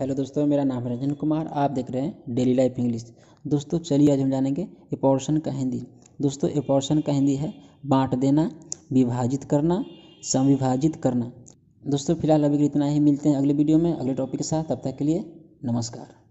hello दोस्तों मेरा नाम है रंजन कुमार आप देख रहे हैं डेली लाइफ इंग्लिश दोस्तों चलिए आज हम जानेंगे एपोर्शन का हिंदी दोस्तों एपोर्शन का हिंदी है बांट देना विभाजित करना संविभाजित करना दोस्तों फिलहाल अभी इतना ही मिलते हैं अगले वीडियो में अगले टॉपिक के साथ तब तक के लिए नमस्कार